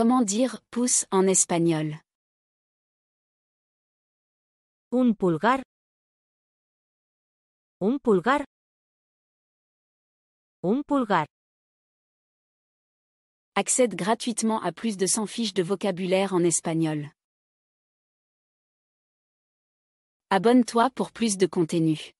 Comment dire pouce en espagnol Un pulgar. Un pulgar. Un pulgar. Accède gratuitement à plus de 100 fiches de vocabulaire en espagnol. Abonne-toi pour plus de contenu.